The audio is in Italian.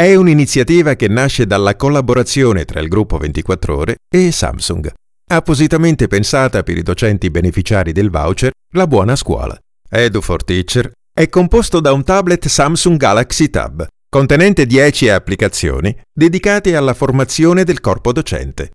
È un'iniziativa che nasce dalla collaborazione tra il gruppo 24 ore e Samsung, appositamente pensata per i docenti beneficiari del voucher La Buona Scuola. Edu for Teacher è composto da un tablet Samsung Galaxy Tab, contenente 10 applicazioni dedicate alla formazione del corpo docente,